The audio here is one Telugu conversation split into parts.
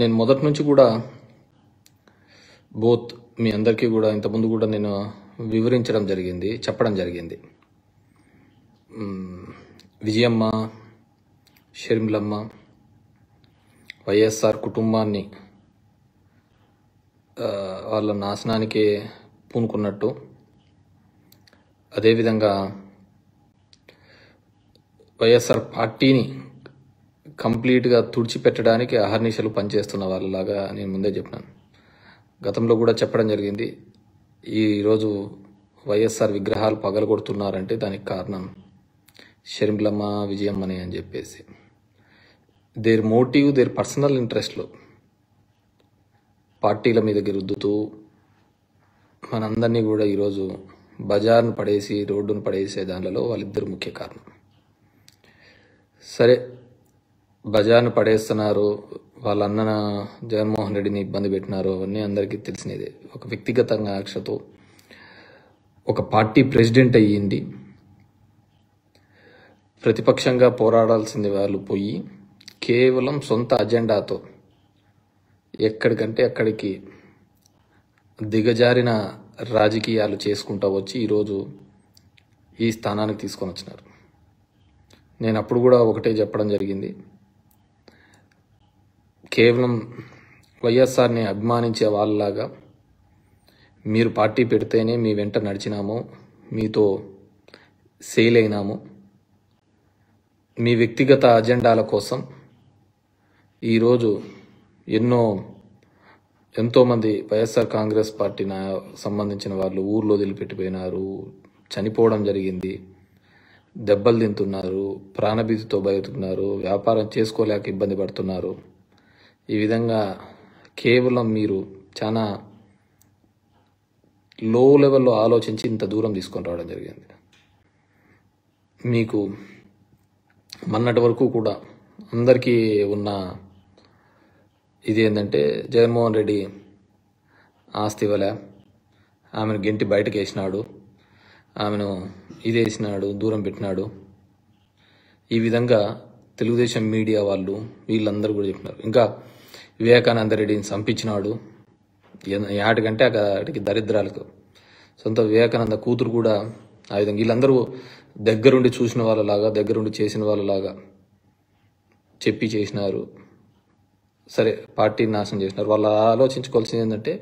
నేను మొదటి నుంచి కూడా బోత్ మీ అందరికీ కూడా ఇంతకుముందు కూడా నేను వివరించడం జరిగింది చెప్పడం జరిగింది విజయమ్మ షర్మిలమ్మ వైఎస్ఆర్ కుటుంబాన్ని వాళ్ళ నాశనానికి పూనుకున్నట్టు అదేవిధంగా వైఎస్ఆర్ పార్టీని కంప్లీట్గా తుడిచిపెట్టడానికి అహర్నిశలు పనిచేస్తున్న వాళ్ళలాగా నేను ముందే చెప్పినాను గతంలో కూడా చెప్పడం జరిగింది ఈరోజు వైఎస్ఆర్ విగ్రహాలు పగలగొడుతున్నారంటే దానికి కారణం షర్మిలమ్మ విజయమ్మని అని చెప్పేసి దేర్ మోటివ్ దేర్ పర్సనల్ ఇంట్రెస్ట్లో పార్టీల మీద గిరుద్దుతూ మనందరినీ కూడా ఈరోజు బజార్ను పడేసి రోడ్డును పడేసే దానిలో వాళ్ళిద్దరు ముఖ్య కారణం సరే బజార్ను పడేస్తున్నారు వాళ్ళ అన్న జగన్మోహన్ రెడ్డిని ఇబ్బంది పెట్టినారు అవన్నీ అందరికీ తెలిసినదే ఒక వ్యక్తిగతంగా ఆక్షతో ఒక పార్టీ ప్రెసిడెంట్ అయ్యింది ప్రతిపక్షంగా పోరాడాల్సింది వాళ్ళు పోయి కేవలం సొంత అజెండాతో ఎక్కడికంటే అక్కడికి దిగజారిన రాజకీయాలు చేసుకుంటూ వచ్చి ఈరోజు ఈ స్థానానికి తీసుకొని వచ్చినారు నేను అప్పుడు కూడా ఒకటే చెప్పడం జరిగింది కేవలం వైఎస్ఆర్ని అభిమానించే వాళ్ళలాగా మీరు పార్టీ పెడితేనే మీ వెంట నడిచినాము మీతో సెయిల్ అయినాము మీ వ్యక్తిగత అజెండాల కోసం ఈరోజు ఎన్నో ఎంతోమంది వైఎస్ఆర్ కాంగ్రెస్ పార్టీ నా సంబంధించిన వాళ్ళు ఊర్లో వదిలిపెట్టిపోయినారు చనిపోవడం జరిగింది దెబ్బలు తింటున్నారు ప్రాణభీతితో బయలుతున్నారు వ్యాపారం చేసుకోలేక ఇబ్బంది పడుతున్నారు ఈ విధంగా కేవలం మీరు చాలా లో లెవెల్లో ఆలోచించి ఇంత దూరం తీసుకొని రావడం జరిగింది మీకు మొన్నటి వరకు కూడా అందరికీ ఉన్న ఇది ఏంటంటే జగన్మోహన్ రెడ్డి ఆస్తి ఇవ్వలే ఆమెను గెంటి బయటకు వేసినాడు ఆమెను ఇది వేసినాడు దూరం పెట్టినాడు ఈ విధంగా తెలుగుదేశం మీడియా వాళ్ళు వీళ్ళందరూ కూడా చెప్పినారు ఇంకా వివేకానంద రెడ్డిని చంపించినాడు ఆటకంటే అక్కడికి దరిద్రాలకు సొంత వివేకానంద కూతురు కూడా ఆ విధంగా వీళ్ళందరూ దగ్గరుండి చూసిన వాళ్ళలాగా దగ్గరుండి చేసిన వాళ్ళలాగా చెప్పి చేసినారు సరే పార్టీని నాశనం చేసినారు వాళ్ళు ఆలోచించుకోవాల్సింది ఏంటంటే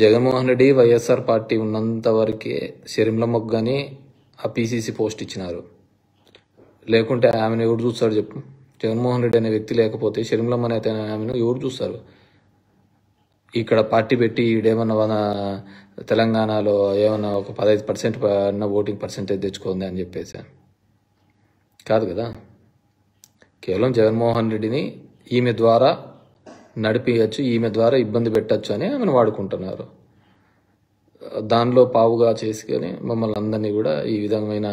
జగన్మోహన్ రెడ్డి వైఎస్ఆర్ పార్టీ ఉన్నంత వరకే షర్మిలమ్మకు మొగ్గని ఆ పీసీసీ పోస్ట్ ఇచ్చినారు లేకుంటే ఆమెను ఎవరు చూస్తాడు చెప్పు జగన్మోహన్ రెడ్డి అనే వ్యక్తి లేకపోతే షర్మిలమ్మ అనే ఆమెను ఎవరు చూస్తారు ఇక్కడ పార్టీ పెట్టి ఈడేమన్నా తెలంగాణలో ఏమన్నా ఒక పదహైదు పర్సెంట్ అన్న ఓటింగ్ పర్సెంటేజ్ తెచ్చుకుంది అని చెప్పేసి కాదు కదా కేవలం జగన్మోహన్ రెడ్డిని ఈమె ద్వారా నడిపించచ్చు ఈమె ద్వారా ఇబ్బంది పెట్టచ్చు అని ఆమెను వాడుకుంటున్నారు దానిలో పావుగా చేసుకొని మమ్మల్ని అందరినీ కూడా ఈ విధమైన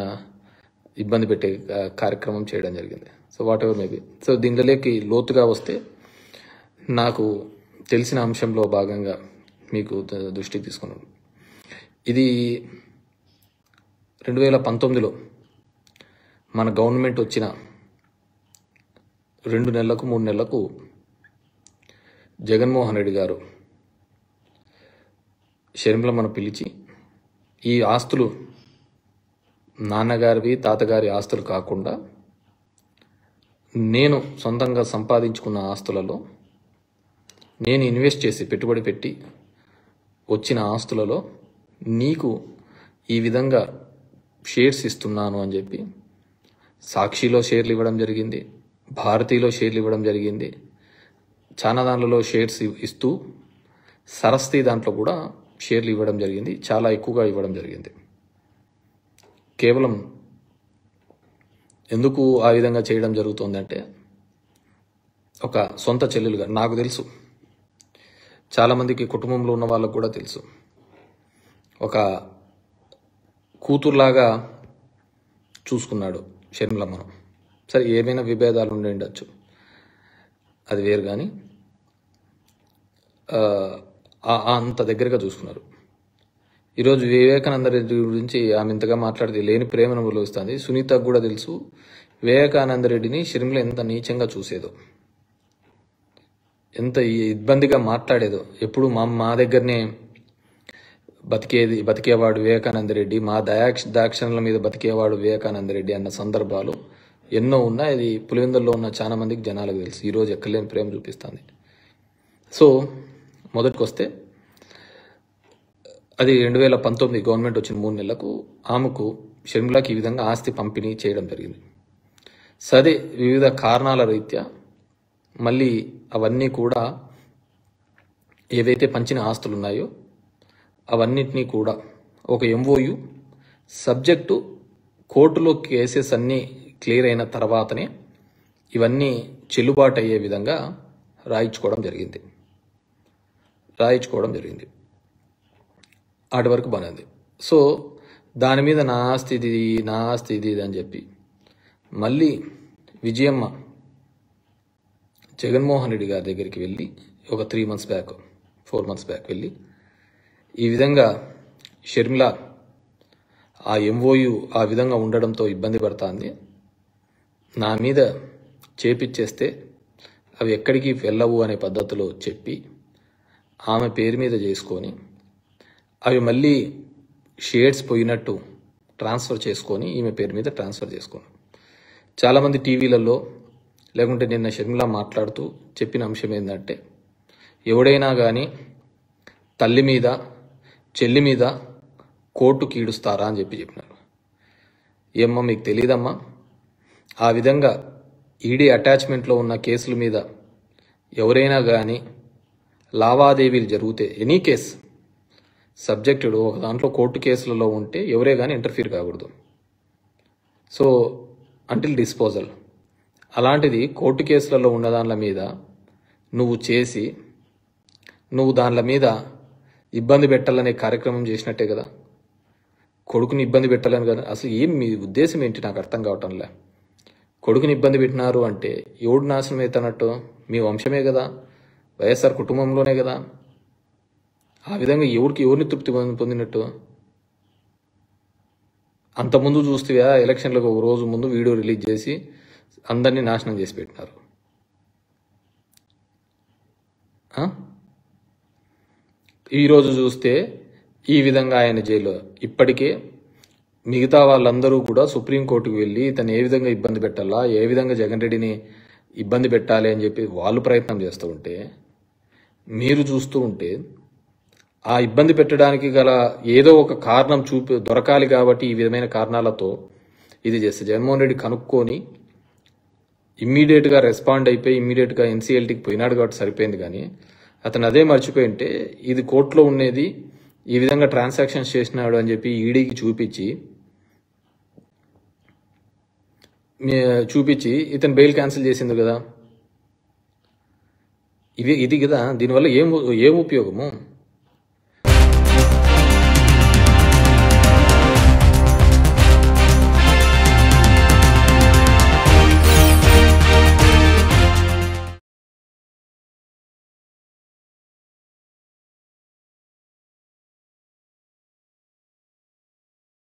ఇబ్బంది పెట్టే కార్యక్రమం చేయడం జరిగింది so whatever maybe so దీంట్లోకి లోతుగా వస్తే నాకు తెలిసిన అంశంలో భాగంగా మీకు దృష్టికి తీసుకున్నాను ఇది రెండు వేల పంతొమ్మిదిలో మన గవర్నమెంట్ వచ్చిన రెండు నెలలకు మూడు నెలలకు జగన్మోహన్ రెడ్డి గారు షర్మిల మనం పిలిచి ఈ ఆస్తులు నాన్నగారివి తాతగారి ఆస్తులు కాకుండా నేను సొంతంగా సంపాదించుకున్న ఆస్తులలో నేను ఇన్వెస్ట్ చేసి పెట్టుబడి పెట్టి వచ్చిన ఆస్తులలో నీకు ఈ విధంగా షేర్స్ ఇస్తున్నాను అని చెప్పి సాక్షిలో షేర్లు ఇవ్వడం జరిగింది భారతీలో షేర్లు ఇవ్వడం జరిగింది చాలా దాంట్లలో షేర్స్ ఇస్తూ సరస్తి దాంట్లో కూడా షేర్లు ఇవ్వడం జరిగింది చాలా ఎక్కువగా ఇవ్వడం జరిగింది కేవలం ఎందుకు ఆ విధంగా చేయడం జరుగుతుందంటే ఒక సొంత చెల్లెలుగా నాకు తెలుసు చాలామందికి కుటుంబంలో ఉన్న వాళ్ళకు కూడా తెలుసు ఒక కూతురులాగా చూసుకున్నాడు షర్మిలమ్మను సరే ఏమైనా విభేదాలు ఉండి ఉండొచ్చు అది వేరు కానీ అంత దగ్గరగా చూసుకున్నారు ఈరోజు వివేకానంద రెడ్డి గురించి ఆమె ఇంతగా మాట్లాడితే లేని ప్రేమను అనుభవిస్తుంది సునీతకు కూడా తెలుసు వివేకానంద రెడ్డిని షిర్మిల ఎంత నీచంగా చూసేదో ఎంత ఇబ్బందిగా మాట్లాడేదో ఎప్పుడు మా మా దగ్గరనే బతికేది బతికేవాడు వివేకానంద రెడ్డి మా దయాక్ష దాక్షణల మీద బతికేవాడు వివేకానంద రెడ్డి అన్న సందర్భాలు ఎన్నో ఉన్నాయి అది పులివెందుల్లో ఉన్న చాలా మందికి జనాలకు తెలుసు ఈరోజు లేని ప్రేమ చూపిస్తుంది సో మొదటికి వస్తే అది రెండు వేల పంతొమ్మిది గవర్నమెంట్ వచ్చిన మూడు నెలలకు ఆమెకు షర్మిలాకి ఈ విధంగా ఆస్తి పంపిణీ చేయడం జరిగింది సరే వివిధ కారణాల రీత్యా మళ్ళీ అవన్నీ కూడా ఏవైతే పంచిన ఆస్తులు ఉన్నాయో అవన్నింటినీ కూడా ఒక ఎంఓయు సబ్జెక్టు కోర్టులో కేసెస్ అన్నీ క్లియర్ అయిన తర్వాతనే ఇవన్నీ చెల్లుబాటు అయ్యే విధంగా రాయించుకోవడం జరిగింది రాయించుకోవడం జరిగింది అటు వరకు బాగానే సో దాని మీద నా స్థితి నా స్థితి అని చెప్పి మళ్ళీ విజయమ్మ జగన్మోహన్ రెడ్డి గారి దగ్గరికి వెళ్ళి ఒక three months back four months back వెళ్ళి ఈ విధంగా షర్మిల ఆ ఎంఓయు ఆ విధంగా ఉండడంతో ఇబ్బంది పడుతుంది నా మీద చేపిచ్చేస్తే అవి ఎక్కడికి వెళ్ళవు అనే పద్ధతిలో చెప్పి ఆమె పేరు మీద చేసుకొని అవి మళ్ళీ షేడ్స్ పోయినట్టు ట్రాన్స్ఫర్ చేసుకొని ఈమె పేరు మీద ట్రాన్స్ఫర్ చేసుకోండి చాలామంది టీవీలలో లేకుంటే నిన్న షర్మిళ మాట్లాడుతూ చెప్పిన అంశం ఏంటంటే ఎవడైనా కానీ తల్లి మీద చెల్లి మీద కోర్టు కీడుస్తారా అని చెప్పి చెప్పినారు ఏమ్మా మీకు తెలియదమ్మా ఆ విధంగా ఈడీ అటాచ్మెంట్లో ఉన్న కేసుల మీద ఎవరైనా కానీ లావాదేవీలు జరిగితే ఎనీ కేసు సబ్జెక్టుడు ఒక దాంట్లో కోర్టు కేసులలో ఉంటే ఎవరే కానీ ఇంటర్ఫీర్ కాకూడదు సో అంటిల్ డిస్పోజల్ అలాంటిది కోర్టు కేసులలో ఉన్న దానిల మీద నువ్వు చేసి నువ్వు దానిల మీద ఇబ్బంది పెట్టాలనే కార్యక్రమం చేసినట్టే కదా కొడుకుని ఇబ్బంది పెట్టాలని కదా అసలు ఏం మీ ఉద్దేశం ఏంటి నాకు అర్థం కావటంలే కొడుకుని ఇబ్బంది పెట్టినారు అంటే ఎవడు నాశనం అవుతున్నట్టు మీ వంశమే కదా వైఎస్ఆర్ కుటుంబంలోనే కదా ఆ విధంగా ఎవరికి ఎవరిని తృప్తి పొందినట్టు అంతకుముందు చూస్తే ఎలక్షన్లకు ఒక రోజు ముందు వీడియో రిలీజ్ చేసి అందరినీ నాశనం చేసి పెట్టినారు ఈరోజు చూస్తే ఈ విధంగా ఆయన జైలు ఇప్పటికే మిగతా వాళ్ళందరూ కూడా సుప్రీంకోర్టుకు వెళ్ళి తను ఏ విధంగా ఇబ్బంది పెట్టాలా ఏ విధంగా జగన్ రెడ్డిని ఇబ్బంది పెట్టాలి అని చెప్పి వాళ్ళు ప్రయత్నం చేస్తూ ఉంటే మీరు చూస్తూ ఉంటే ఆ ఇబ్బంది పెట్టడానికి గల ఏదో ఒక కారణం చూపి దొరకాలి కాబట్టి ఈ విధమైన కారణాలతో ఇది చేస్తే జగన్మోహన్ రెడ్డి కనుక్కొని ఇమ్మీడియట్గా రెస్పాండ్ అయిపోయి ఇమ్మీడియట్గా ఎన్సీఎల్టీకి పోయినాడు కాబట్టి సరిపోయింది కానీ అతను అదే మర్చిపోయింటే ఇది కోర్టులో ఉండేది ఈ విధంగా ట్రాన్సాక్షన్స్ చేసినాడు అని చెప్పి ఈడీకి e చూపించి చూపించి ఇతను బెయిల్ క్యాన్సిల్ చేసింది కదా ఇది ఇది కదా దీనివల్ల ఏం ఏం ఉపయోగము